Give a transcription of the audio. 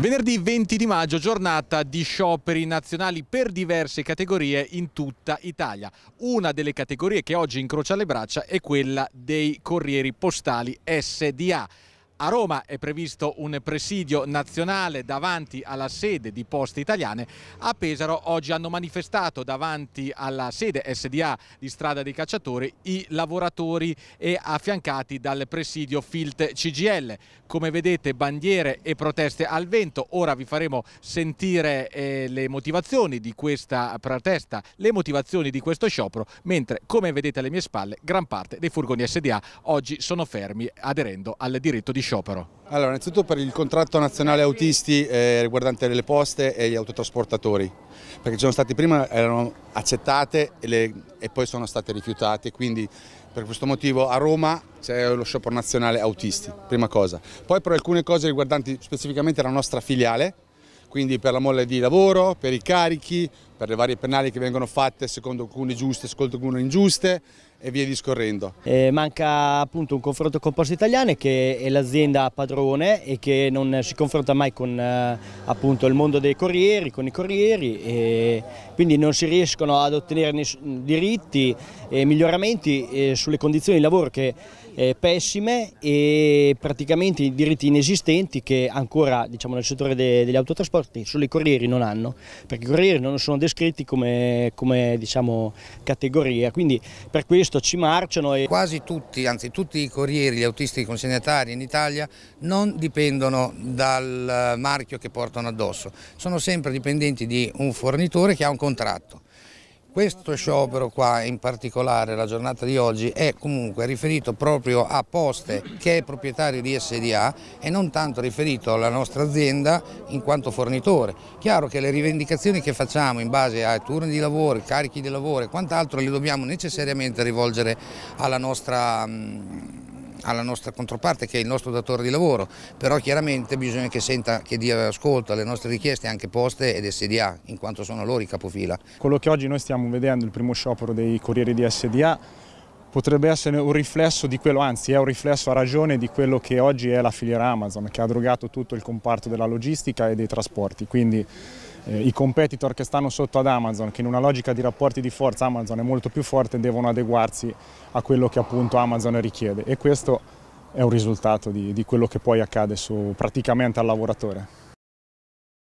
Venerdì 20 di maggio, giornata di scioperi nazionali per diverse categorie in tutta Italia. Una delle categorie che oggi incrocia le braccia è quella dei corrieri postali SDA. A Roma è previsto un presidio nazionale davanti alla sede di Poste Italiane. A Pesaro oggi hanno manifestato davanti alla sede SDA di Strada dei Cacciatori i lavoratori e affiancati dal presidio Filt CGL. Come vedete bandiere e proteste al vento. Ora vi faremo sentire eh, le motivazioni di questa protesta, le motivazioni di questo sciopero, mentre come vedete alle mie spalle gran parte dei furgoni SDA oggi sono fermi aderendo al diritto di sciopero sciopero? Allora, innanzitutto per il contratto nazionale autisti eh, riguardante le poste e gli autotrasportatori, perché ci sono stati prima, erano accettate e, le, e poi sono state rifiutate, quindi per questo motivo a Roma c'è lo sciopero nazionale autisti, prima cosa. Poi per alcune cose riguardanti specificamente la nostra filiale, quindi per la molla di lavoro, per i carichi, per le varie penali che vengono fatte, secondo alcune giuste, secondo alcune ingiuste e via discorrendo. Eh, manca appunto un confronto con Poste Italiane che è l'azienda padrone e che non si confronta mai con eh, appunto il mondo dei corrieri, con i corrieri e quindi non si riescono ad ottenere diritti e miglioramenti eh, sulle condizioni di lavoro che eh, pessime e praticamente i diritti inesistenti che ancora diciamo, nel settore degli autotrasporti solo i corrieri non hanno perché i corrieri non sono descritti come, come diciamo, categoria, quindi per questo ci marciano. E... Quasi tutti, anzi tutti i corrieri, gli autisti consegnatari in Italia non dipendono dal eh, marchio che portano addosso, sono sempre dipendenti di un fornitore che ha un contratto questo sciopero qua, in particolare la giornata di oggi, è comunque riferito proprio a Poste che è proprietario di SDA e non tanto riferito alla nostra azienda in quanto fornitore. Chiaro che le rivendicazioni che facciamo in base ai turni di lavoro, carichi di lavoro e quant'altro le dobbiamo necessariamente rivolgere alla nostra mm, alla nostra controparte che è il nostro datore di lavoro, però chiaramente bisogna che senta, che dia ascolto alle nostre richieste anche Poste ed SDA, in quanto sono loro i capofila. Quello che oggi noi stiamo vedendo, il primo sciopero dei corrieri di SDA, potrebbe essere un riflesso di quello, anzi è un riflesso a ragione di quello che oggi è la filiera Amazon, che ha drogato tutto il comparto della logistica e dei trasporti. Quindi eh, i competitor che stanno sotto ad Amazon, che in una logica di rapporti di forza Amazon è molto più forte, devono adeguarsi a quello che appunto Amazon richiede. E questo è un risultato di, di quello che poi accade su, praticamente al lavoratore.